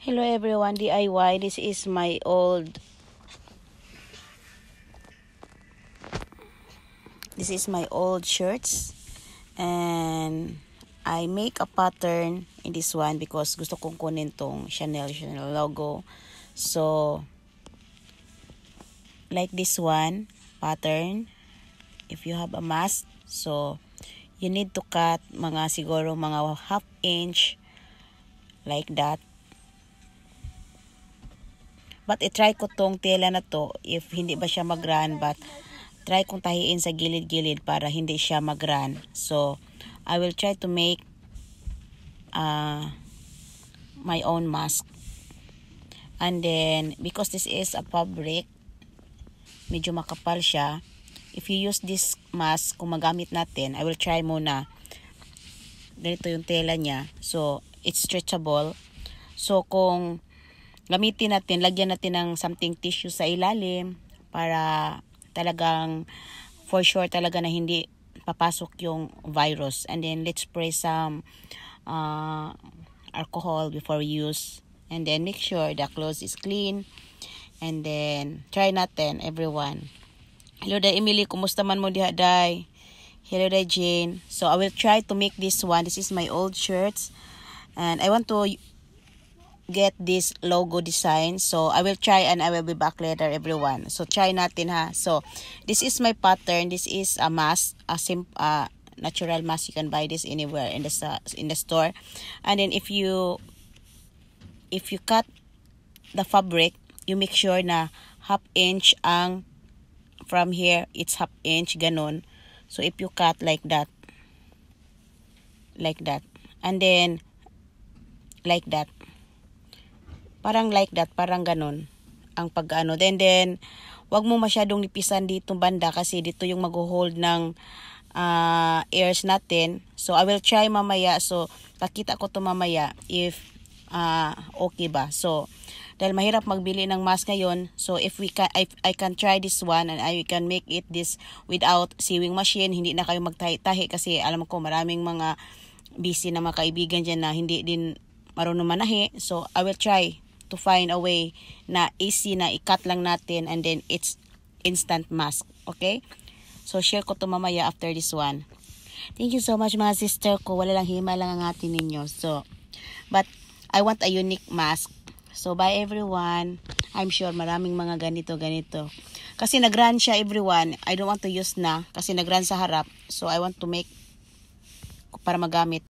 Hello everyone, DIY. This is my old This is my old shirts and I make a pattern in this one because gusto kong kunin tong Chanel Chanel logo. So like this one pattern if you have a mask so you need to cut mga siguro mga half inch like that But i-try ko tong tela na to if hindi ba siya magran but try kong tahiin sa gilid-gilid para hindi siya magran. So, I will try to make uh, my own mask. And then, because this is a fabric, medyo makapal siya. If you use this mask, kung magamit natin, I will try muna. Ganito yung tela niya. So, it's stretchable. So, kung gamitin natin, lagyan natin ng something tissue sa ilalim para talagang for sure talaga na hindi papasok yung virus. And then let's spray some uh, alcohol before use. And then make sure the clothes is clean. And then try natin everyone. Hello day Emily, kumusta man mo diha day? Hello day Jane. So I will try to make this one. This is my old shirts. And I want to get this logo design. So, I will try and I will be back later, everyone. So, try natin ha. So, this is my pattern. This is a mask, a sim, uh, natural mask. You can buy this anywhere in the, uh, in the store. And then, if you, if you cut the fabric, you make sure na half inch ang from here, it's half inch, ganun. So, if you cut like that, like that, and then, like that, Parang like that, parang ganun ang pag-ano. Then then wag mo masyadong nipisan dito banda kasi dito yung mag-hold ng uh, ah, airs natin. So I will try mamaya. So pakita ko to mamaya if uh, okay ba. So dahil mahirap magbili ng mask ngayon so if we can if I can try this one and I can make it this without sewing machine hindi na kayo magtahi-tahi kasi alam ko maraming mga busy na mga kaibigan dyan na hindi din marunong manahi so I will try to find a way na easy na ikat lang natin and then it's instant mask. Okay? So, share ko to mamaya after this one. Thank you so much mga sister ko. Wala lang hima lang ang atin ninyo. So, but I want a unique mask. So, bye everyone. I'm sure maraming mga ganito, ganito. Kasi nag siya everyone. I don't want to use na kasi nag sa harap. So, I want to make para magamit.